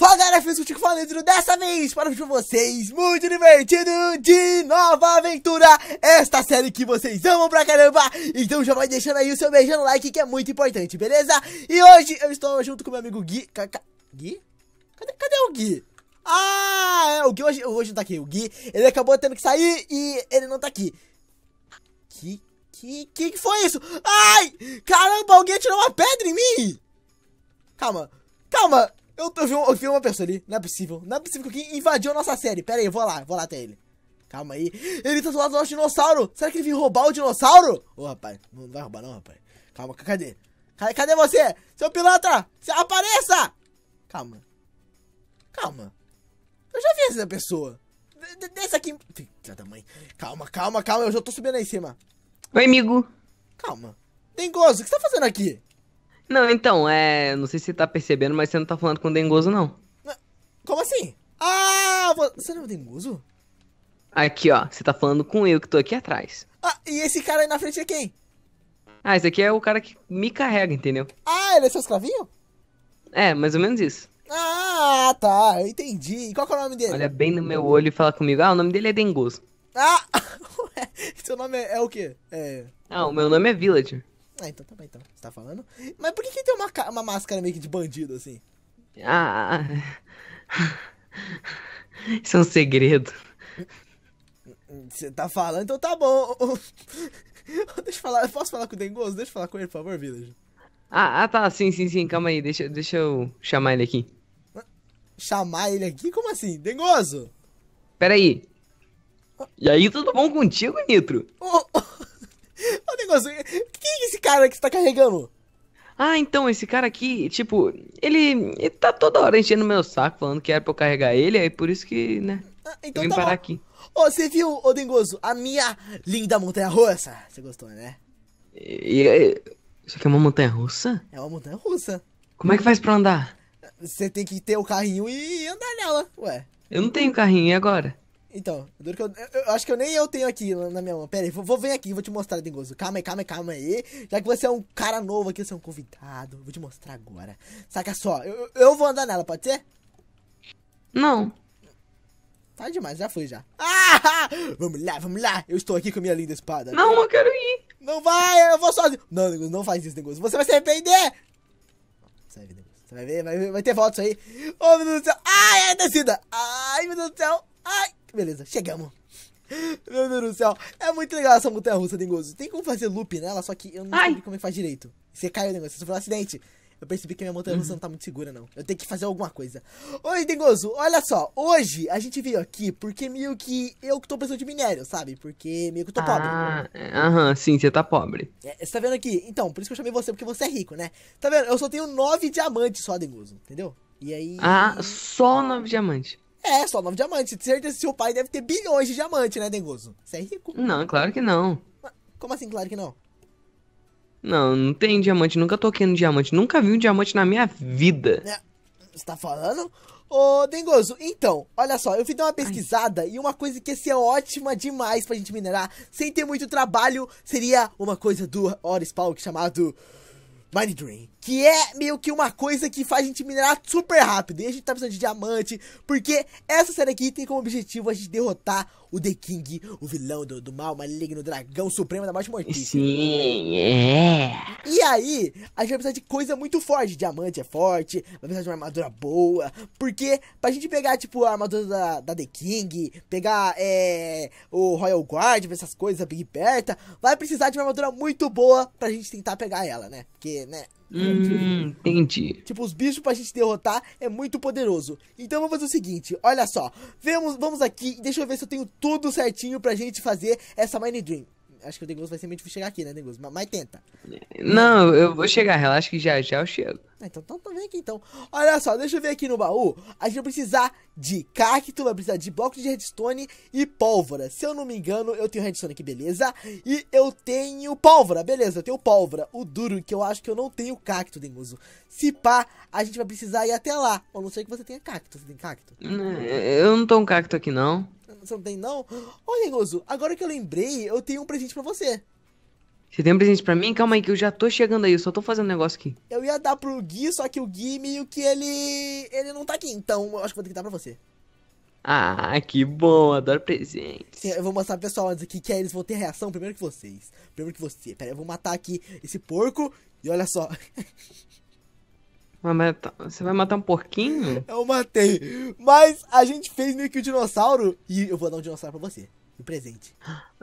Fala galera, fiz contigo falando dessa vez para vocês muito divertido de nova aventura Esta série que vocês amam pra caramba Então já vai deixando aí o seu beijão no like que é muito importante, beleza? E hoje eu estou junto com meu amigo Gui ca, ca, Gui? Cadê, cadê o Gui? Ah, é, o Gui hoje, hoje não tá aqui O Gui, ele acabou tendo que sair e ele não tá aqui Que, que, que, que foi isso? Ai, caramba, alguém atirou uma pedra em mim Calma, calma eu, eu, vi, eu vi uma pessoa ali. Não é possível. Não é possível que alguém invadiu a nossa série. Pera aí, eu vou lá, vou lá até ele. Calma aí. Ele tá do lado do nosso dinossauro. Será que ele veio roubar o dinossauro? Ô, rapaz, não vai roubar não, rapaz. Calma, cadê? Cadê, cadê você? Seu pilantra, se apareça! Calma. Calma. Eu já vi essa pessoa. D desce aqui. Filha da mãe. Calma, calma, calma. Eu já tô subindo aí em cima. Oi, amigo. Calma. Dengoso, o que você tá fazendo aqui? Não, então, é. Não sei se você tá percebendo, mas você não tá falando com o Dengoso, não. Como assim? Ah, você não é o Dengoso? Aqui, ó. Você tá falando com eu que tô aqui atrás. Ah, e esse cara aí na frente é quem? Ah, esse aqui é o cara que me carrega, entendeu? Ah, ele é seu escravinho? É, mais ou menos isso. Ah, tá, eu entendi. E qual que é o nome dele? Olha bem no meu olho e fala comigo. Ah, o nome dele é Dengoso. Ah, seu nome é, é o quê? É... Ah, o meu nome é Villager. Ah, então tá bom então. Você tá falando? Mas por que, que tem uma, uma máscara meio que de bandido, assim? Ah. Isso é um segredo. Você tá falando, então tá bom. deixa eu falar, eu posso falar com o Dengoso? Deixa eu falar com ele, por favor, Village. Ah, ah, tá, sim, sim, sim, calma aí, deixa, deixa eu chamar ele aqui. Chamar ele aqui? Como assim? Dengoso! Pera aí. Ah. E aí, tudo bom contigo, Nitro? Oh tipo quem é esse cara que você tá carregando? Ah, então, esse cara aqui, tipo, ele, ele tá toda hora enchendo meu saco, falando que era pra eu carregar ele, aí por isso que, né, ah, então eu vim tá parar bom. aqui. Ô, oh, você viu, ô Dengoso, a minha linda montanha-russa? Você gostou, né? E, e, isso aqui é uma montanha-russa? É uma montanha-russa. Como é que faz pra andar? Você tem que ter o carrinho e andar nela, ué. Eu não tenho carrinho, e agora? Então, eu, eu, eu, acho que eu nem eu tenho aqui na minha mão. Pera aí, vou, vou vir aqui, vou te mostrar, Dengoso. Calma aí, calma aí, calma aí. Já que você é um cara novo aqui, você é um convidado. Vou te mostrar agora. Saca só, eu, eu vou andar nela, pode ser? Não. Tá demais, já foi já. Ah! Vamos lá, vamos lá. Eu estou aqui com a minha linda espada. Não, eu quero ir. Não vai, eu vou sozinho. Não, Dengoso, não faz isso, Dengoso. Você vai se arrepender. Sai, Dengoso. Você vai ver, vai, vai ter volta isso aí. Oh, meu Deus do céu. Ai, é descida. Ai, meu Deus do céu. Ai. Beleza, chegamos. Meu Deus do céu. É muito legal essa montanha russa, Dengoso. Tem como fazer loop nela, só que eu não sei como é que faz direito. Você caiu o negócio, você sofreu um acidente. Eu percebi que minha montanha russa uhum. não tá muito segura, não. Eu tenho que fazer alguma coisa. Oi, Dengoso, olha só. Hoje a gente veio aqui porque meio que eu que tô precisando de minério, sabe? Porque meio que eu tô pobre. Ah, aham, sim, você tá pobre. É, você tá vendo aqui? Então, por isso que eu chamei você, porque você é rico, né? Tá vendo? Eu só tenho nove diamantes só, Dengoso, entendeu? E aí. Ah, só nove diamantes. É, só nove diamantes. De certeza seu pai deve ter bilhões de diamantes, né, Dengoso? Você é rico? Não, claro que não. Como assim, claro que não? Não, não tem diamante. Nunca toquei no diamante. Nunca vi um diamante na minha vida. É, você tá falando? Ô, Dengoso, então, olha só, eu fiz uma pesquisada Ai. e uma coisa que ia ser ótima demais pra gente minerar, sem ter muito trabalho, seria uma coisa do Paul que é chamado Mind Dream que é meio que uma coisa que faz a gente minerar super rápido. E a gente tá precisando de diamante, porque essa série aqui tem como objetivo a gente derrotar o The King, o vilão do, do mal, maligno, dragão supremo da morte mortífera. Sim, é. E aí, a gente vai precisar de coisa muito forte. Diamante é forte, vai precisar de uma armadura boa, porque pra gente pegar, tipo, a armadura da, da The King, pegar é, o Royal Guard, essas coisas, a Big Berta, vai precisar de uma armadura muito boa pra gente tentar pegar ela, né? Porque, né, hum. Hum, entendi. Tipo, os bichos pra gente derrotar é muito poderoso. Então vamos fazer o seguinte, olha só. Vamos, vamos aqui, deixa eu ver se eu tenho tudo certinho pra gente fazer essa Mine Dream. Acho que o Dengoso vai ser meio difícil chegar aqui, né, Dengoso? Mas, mas tenta. Não, eu vou chegar, relaxa que já já eu chego. Ah, então, então, então vem aqui então. Olha só, deixa eu ver aqui no baú. A gente vai precisar de cacto, vai precisar de bloco de redstone e pólvora. Se eu não me engano, eu tenho redstone aqui, beleza? E eu tenho pólvora, beleza, eu tenho pólvora. O duro é que eu acho que eu não tenho cacto, Denguso. Se pá, a gente vai precisar ir até lá. A não ser que você tenha cacto. Você tem cacto? É, eu não tenho um cacto aqui, não. Você não tem, não? Olha, Denguso, agora que eu lembrei, eu tenho um presente pra você. Você tem um presente pra mim? Calma aí, que eu já tô chegando aí, eu só tô fazendo um negócio aqui. Eu ia dar pro Gui, só que o Gui meio que ele. ele não tá aqui, então eu acho que vou ter que dar pra você. Ah, que bom, adoro presente. Sim, eu vou mostrar pro pessoal antes aqui que é eles vão ter reação primeiro que vocês. Primeiro que você. Pera, eu vou matar aqui esse porco e olha só. Você vai matar um porquinho? Eu matei. Mas a gente fez meio que o um dinossauro e eu vou dar um dinossauro pra você presente.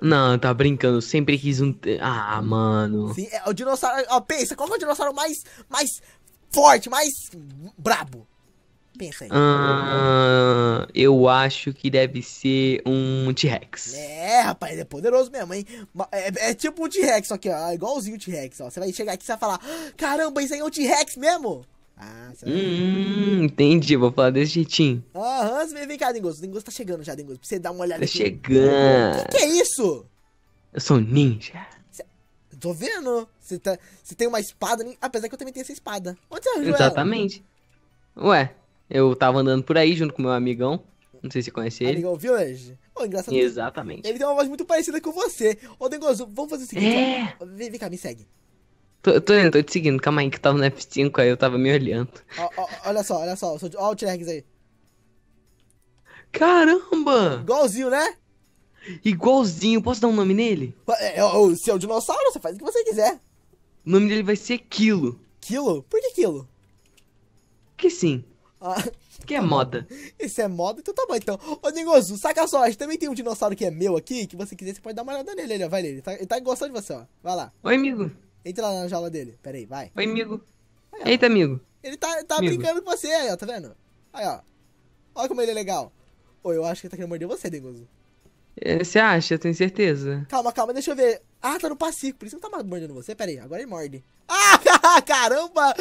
Não, tá brincando. sempre quis um. Ah, mano. Sim, é, o dinossauro. Ó, pensa, qual é o dinossauro mais, mais forte, mais brabo? Pensa aí. Ah, eu acho que deve ser um T-Rex. É, rapaz, é poderoso mesmo, hein? É, é tipo um T-Rex, só que, ó, igualzinho o T-Rex, ó. Você vai chegar aqui e vai falar: ah, caramba, isso aí é um T-Rex mesmo? Ah, hum, entendi, vou falar desse jeitinho. Aham, vem, vem cá, Dengoso. Dengoso tá chegando já, Dengoso. Pra você dar uma olhada. Tá aqui. chegando. O que, que, é isso? Eu sou ninja. Cê... Tô vendo. Você tá... tem uma espada, apesar que eu também tenho essa espada. Onde você arranjou Exatamente. Ela? Ué, eu tava andando por aí junto com meu amigão. Não sei se você conhece ele. Amigão Village? Pô, oh, engraçado. Exatamente. Ele tem uma voz muito parecida com você. Ô, Dengoso, vamos fazer o seguinte. É. Vem, vem cá, me segue. Tô, tô, tô te seguindo, calma aí, que tava no F5, aí eu tava me olhando. Ó, ó, olha só, olha só, olha o T-Rex aí. Caramba! Igualzinho, né? Igualzinho, posso dar um nome nele? É, é, o dinossauro, você faz o que você quiser. O nome dele vai ser Kilo. Kilo? Por que Kilo? Que sim. Ah, que é moda. Esse é moda, então tá bom então. Ô Ningoso, saca só, também tem um dinossauro que é meu aqui, que você quiser, você pode dar uma olhada nele, ó. Vai nele, ele tá, ele tá gostando de você, ó. Vai lá. Oi, amigo. Entra lá na jaula dele. Pera aí, vai. Oi, amigo. Aí, Eita, amigo. Ele tá, tá amigo. brincando com você aí, ó, tá vendo? Aí, ó. Olha como ele é legal. Ou eu acho que ele tá querendo morder você, Dengoso. É, você acha? Eu tenho certeza. Calma, calma, deixa eu ver. Ah, tá no Pacífico por isso não tá mordendo você. Pera aí, agora ele morde. Ah, caramba!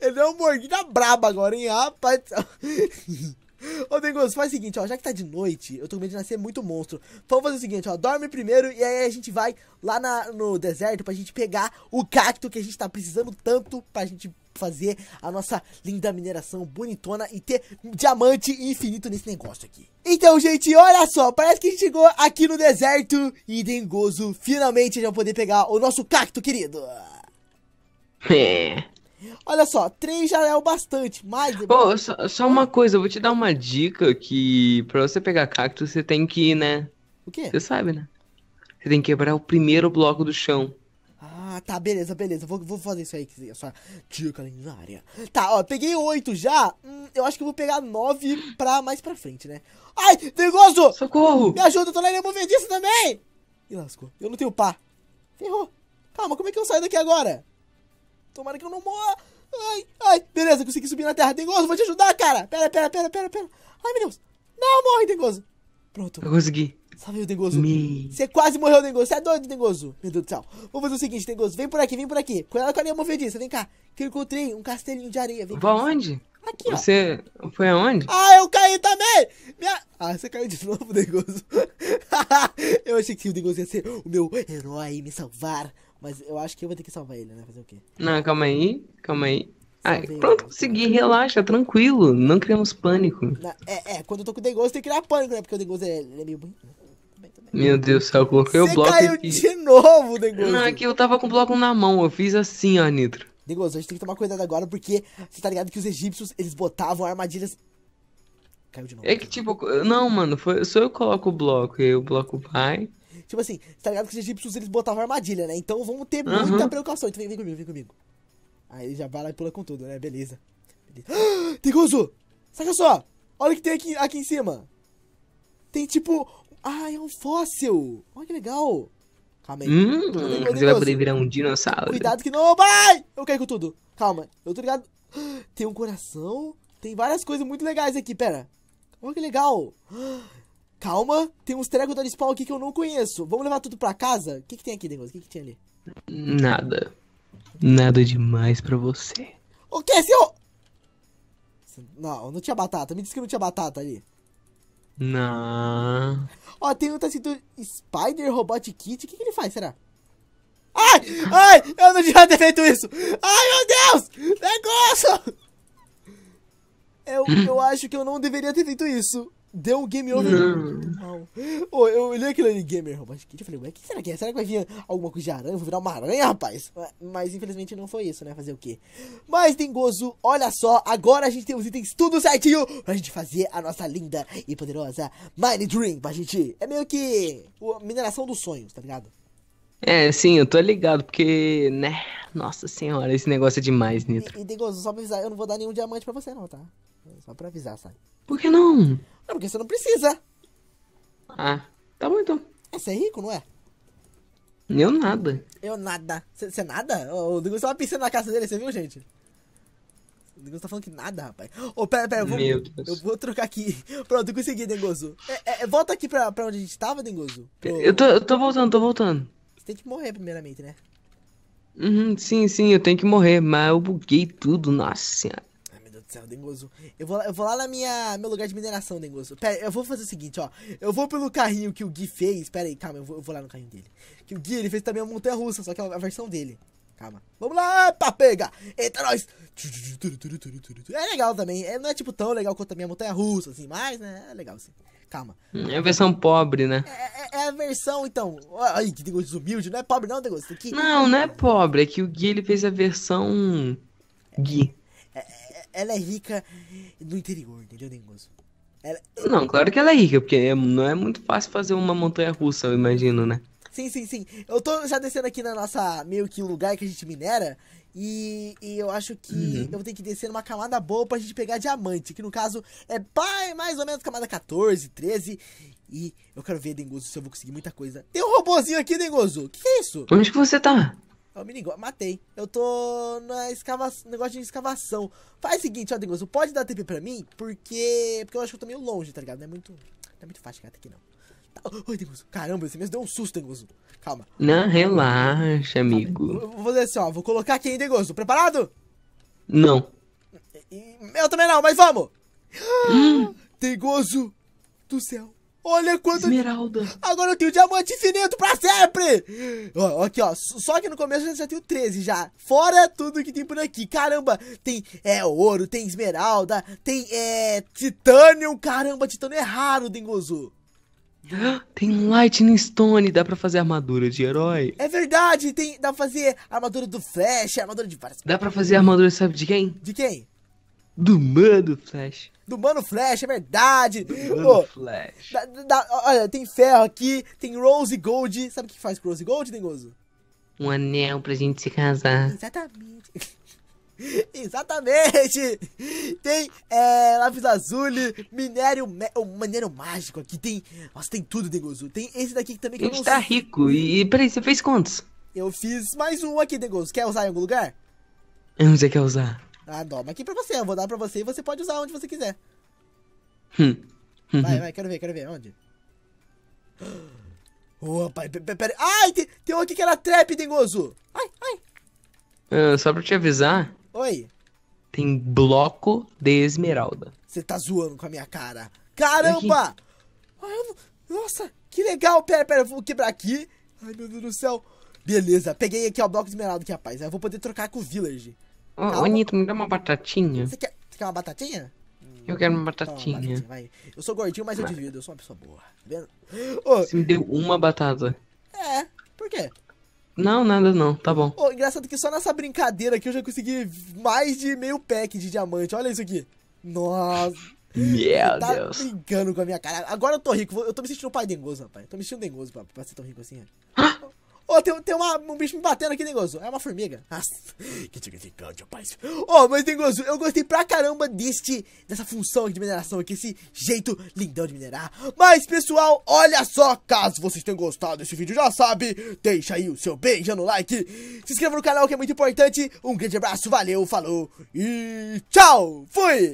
Ele deu uma mordida braba agora, hein? Rapaz. Ô, Dengoso, faz o seguinte, ó. Já que tá de noite, eu tô com medo de nascer muito monstro. Vamos fazer o seguinte, ó. Dorme primeiro e aí a gente vai lá na, no deserto pra gente pegar o cacto que a gente tá precisando tanto pra gente fazer a nossa linda mineração bonitona e ter diamante infinito nesse negócio aqui. Então, gente, olha só, parece que a gente chegou aqui no deserto e Dengoso finalmente já vai poder pegar o nosso cacto, querido. É. Olha só, três já é o bastante, mais. Pô, só, só uma coisa, eu vou te dar uma dica que pra você pegar cacto, você tem que, né? O quê? Você sabe, né? Você tem que quebrar o primeiro bloco do chão. Ah, tá, beleza, beleza. Vou, vou fazer isso aí, essa dica lendária. Tá, ó, peguei oito já. Hum, eu acho que eu vou pegar nove pra mais pra frente, né? Ai, perigoso! Socorro! Me ajuda, eu tô na movediça também! E lascou. Eu não tenho pá. Ferrou. Calma, como é que eu saio daqui agora? Tomara que eu não morra. Ai, ai, beleza, consegui subir na terra. Dengoso, vou te ajudar, cara. Pera, pera, pera, pera, pera. Ai, meu Deus. Não, morre, Dengoso. Pronto. Eu consegui. Salve, o Dengoso. Me... Você quase morreu, Dengoso. Você é doido, Dengoso. Meu Deus do céu. Vamos fazer o seguinte, Dengoso. Vem por aqui, vem por aqui. Cuidado com a linha movediça. Vem cá. Que eu encontrei um castelinho de areia. Vem pra onde? Aqui, você ó. Você foi aonde? Ah, eu caí também! Minha... Ah, você caiu de novo, Dengoso. eu achei que o Dengoso ia ser o meu herói me salvar. Mas eu acho que eu vou ter que salvar ele, né? Fazer o quê? Não, calma aí, calma aí. Ai, pronto, consegui, relaxa, tranquilo. Não criamos pânico. Na- é, é, quando eu tô com o Degoso tem que criar pânico, né? Porque o Degoso é, é meio bonito. Né? Meu Deus do céu, eu coloquei o bloco caiu aqui. de novo, Degoso. Não, é que eu tava com o bloco na mão, eu fiz assim, ó, Nitro. Degoso, a gente tem que tomar cuidado agora porque você tá ligado que os egípcios, eles botavam armadilhas. Caiu de novo. É que tipo, não, mano, foi, só eu coloco o bloco e aí o bloco vai. Tipo assim, tá ligado que os egípcios eles botavam armadilha, né? Então vamos ter uhum. muita precaução. Então vem, vem, comigo, vem comigo. Aí ele já vai lá e pula com tudo, né? Beleza. Beleza. Ah, Saca só! Olha o que tem aqui, aqui em cima. Tem tipo. Ah, é um fóssil! Olha que legal! Calma aí. Hum, Calma tá você vai poder virar um dinossauro. Cuidado que não. Vai! Eu caí com tudo. Calma, eu tô ligado. Tem um coração. Tem várias coisas muito legais aqui, pera. Olha que legal. Calma, tem uns trecos da spawn aqui que eu não conheço. Vamos levar tudo pra casa? O que, que tem aqui, Dengoso? O que, que tinha ali? Nada. Nada demais pra você. O que, eu... Não, não tinha batata. Me disse que não tinha batata ali. Não. Ó, tem um assim, tá Spider Robot Kit. O que, que ele faz, será? Ai! Ai! Eu não devia ter feito isso! Ai, meu Deus! Negócio! Eu, eu acho que eu não deveria ter feito isso. Deu um game over. Oh, eu olhei aquele ali, gamer, mas eu falei, ué, o que será que é? Será que vai vir alguma coisa de aranha? Eu vou virar uma aranha, rapaz? Mas infelizmente não foi isso, né? Fazer o quê? Mas tem gozo, olha só, agora a gente tem os itens tudo certinho pra gente fazer a nossa linda e poderosa Mine Dream pra gente. É meio que a mineração dos sonhos, tá ligado? É, sim, eu tô ligado, porque, né? Nossa senhora, esse negócio é demais, Nitro. E, e só pra avisar, eu não vou dar nenhum diamante pra você, não, tá? Só pra avisar, sabe? Por que não? Não, é, porque você não precisa. Ah, tá bom então. É, você é rico, não é? Eu nada. Eu nada. Você nada? O Dengoso tava pensando na casa dele, você viu, gente? O Dengoso tá falando que nada, rapaz. Ô, oh, pera, pera, eu vou, eu vou trocar aqui. Pronto, consegui, Dengoso. É, é, é, volta aqui pra, pra onde a gente tava, Dengoso. Pro... Eu, tô, eu tô voltando, tô voltando. Você tem que morrer primeiramente, né? Uhum, sim, sim, eu tenho que morrer, mas eu buguei tudo, nossa senhora. Ai, meu Deus do céu, Dengoso. Eu vou, eu vou lá na minha meu lugar de mineração, Dengoso. Pera, eu vou fazer o seguinte, ó. Eu vou pelo carrinho que o Gui fez. Pera aí, calma, eu vou, eu vou lá no carrinho dele. Que o Gui, ele fez também uma montanha russa, só que é a versão dele. Calma. Vamos lá, epa, pega! Eita, nós! É legal também. É, não é, tipo, tão legal quanto a minha montanha russa, assim, mas, né, é legal, assim calma. É a versão pobre, né? É, é, é a versão, então. Ai, que negócio humilde, não é pobre, não, negócio. Não, não é pobre, é que o Gui ele fez a versão. Gui. É, é ela é rica no interior, entendeu, negócio? Ela... Não, claro que ela é rica, porque é, não é muito fácil fazer uma montanha russa, eu imagino, né? Sim, sim, sim. Eu tô já descendo aqui na nossa meio que lugar que a gente minera. E, e eu acho que uhum. eu vou ter que descer numa camada boa pra gente pegar diamante. Que no caso é mais ou menos camada 14, 13. E eu quero ver, Dengozo, se eu vou conseguir muita coisa. Tem um robozinho aqui, Dengozo. Que, que é isso? Onde que você tá? Eu é me ligou, matei. Eu tô na escavação, negócio de escavação. Faz o seguinte, ó, Dengozo, pode dar TP pra mim? Porque, porque eu acho que eu tô meio longe, tá ligado? Não é muito, não é muito fácil chegar até aqui, não. Tá, oi, Dengoso. Caramba, esse mesmo deu um susto, Dengoso. Calma. Não, relaxa, amigo. vou fazer assim, ó. Vou colocar aqui, hein, Dengoso. Preparado? Não. Eu também não, mas vamos! Hum. Dengoso do céu. Olha quanto. Esmeralda. Agora eu tenho diamante infinito pra sempre! Ó, aqui, ó. Só que no começo eu já tenho 13 já. Fora tudo que tem por aqui. Caramba, tem é ouro, tem esmeralda, tem é. Titânio. Caramba, titânio é raro, Dengozu. Tem Lightning Stone, dá pra fazer armadura de herói. É verdade, tem, dá pra fazer armadura do Flash, armadura de várias Dá pra fazer armadura, sabe de quem? De quem? Do Mano Flash. Do Mano Flash, é verdade. Do Mano oh, Flash. Da, da, olha, tem ferro aqui, tem Rose Gold. Sabe o que faz com Rose Gold, Dengoso? Um anel pra gente se casar. Exatamente. Exatamente! Tem é, lápis azul, minério, o minério mágico aqui, tem. Nossa, tem tudo, Dengozu. Tem esse daqui também que Ele eu não está sei. rico. E, e peraí, você fez quantos? Eu fiz mais um aqui, Dengozu. Quer usar em algum lugar? Eu não sei quer é usar. Ah, mas aqui pra você. Eu vou dar pra você e você pode usar onde você quiser. Hum. Uhum. Vai, vai, quero ver, quero ver. Onde? Opa, pera, Ai, tem, tem um aqui que era trap, Dengozu. Ai, ai. Uh, só pra te avisar, Oi. Tem bloco de esmeralda. Você tá zoando com a minha cara. Caramba! Ai, nossa, que legal. Pera, pera, eu vou quebrar aqui. Ai, meu Deus do céu. Beleza, peguei aqui, ó, o bloco de esmeralda aqui, rapaz. Aí eu vou poder trocar com o village. Ô, oh, Anitta, me dá uma batatinha. Você quer, você quer uma batatinha? Eu quero uma hum, batatinha. Toma, batatinha vai. Eu sou gordinho, mas eu divido. Eu sou uma pessoa boa. Tá vendo? Oh. Você me deu uma batata. É, por quê? Não, nada não, tá bom. Oh, engraçado que só nessa brincadeira aqui eu já consegui mais de meio pack de diamante. Olha isso aqui. Nossa. Meu tá Deus. brincando com a minha cara. Agora eu tô rico. Eu tô me sentindo um pai dengoso, rapaz. Eu tô me sentindo dengoso pra, pra ser tão rico assim. É. Ô, oh, tem, tem uma, um bicho me batendo aqui, Negozo. É uma formiga. Que significante, rapaz. Ô, mas Negozo, eu gostei pra caramba deste, dessa função aqui de mineração aqui, esse jeito lindão de minerar. Mas, pessoal, olha só, caso vocês tenham gostado desse vídeo, já sabe, deixa aí o seu beijo no like, se inscreva no canal que é muito importante. Um grande abraço, valeu, falou e tchau! Fui!